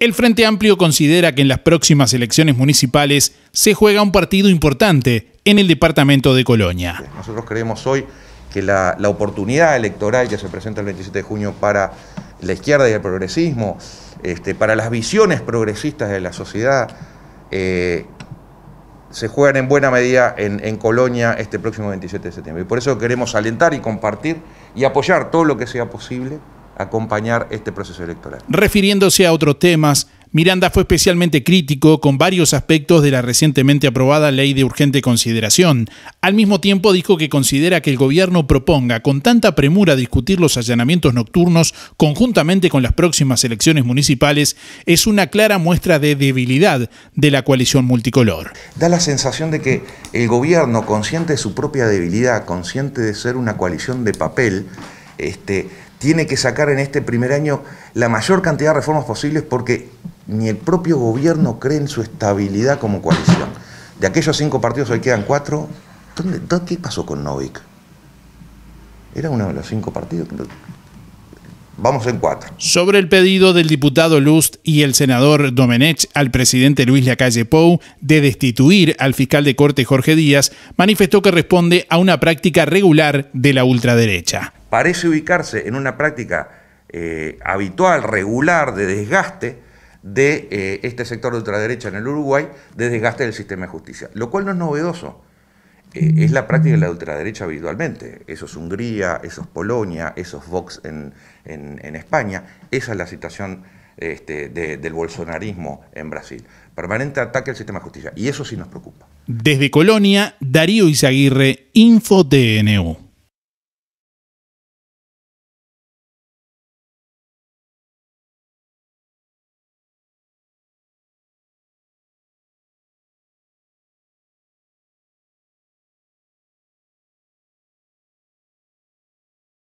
El Frente Amplio considera que en las próximas elecciones municipales se juega un partido importante en el departamento de Colonia. Nosotros creemos hoy que la, oportunidad electoral que se presenta el 27 de junio para la izquierda y el progresismo, este, para las visiones progresistas de la sociedad, eh, se juegan en buena medida en, en, Colonia este próximo 27 de septiembre. Y por eso queremos alentar y compartir y apoyar todo lo que sea posible acompañar este proceso electoral. Refiriéndose a otros temas, Miranda fue especialmente crítico con varios aspectos de la recientemente aprobada ley de urgente consideración. Al mismo tiempo dijo que considera que el gobierno proponga con tanta premura discutir los allanamientos nocturnos conjuntamente con las próximas elecciones municipales es una clara muestra de debilidad de la coalición multicolor. Da la sensación de que el gobierno, consciente de su propia debilidad, consciente de ser una coalición de papel, este, tiene que sacar en este primer año la mayor cantidad de reformas posibles porque ni el propio gobierno cree en su estabilidad como coalición. De aquellos cinco partidos hoy quedan cuatro. ¿Dónde, qué pasó con Novik? Era uno de los cinco partidos. Vamos en cuatro. Sobre el pedido del diputado Lust y el senador Domenech al presidente Luis Lacalle Pou de destituir al fiscal de corte Jorge Díaz, manifestó que responde a una práctica regular de la ultraderecha parece ubicarse en una práctica eh, habitual, regular, de desgaste de eh, este sector de ultraderecha en el Uruguay, de desgaste del sistema de justicia, lo cual no es novedoso. Eh, es la práctica de la ultraderecha habitualmente. Eso es Hungría, eso es Polonia, esos es Vox en, España. Esa es la situación este, del bolsonarismo en Brasil. Permanente ataque al sistema de justicia. Y eso sí nos preocupa. Desde Colonia, Darío Izaguirre, Info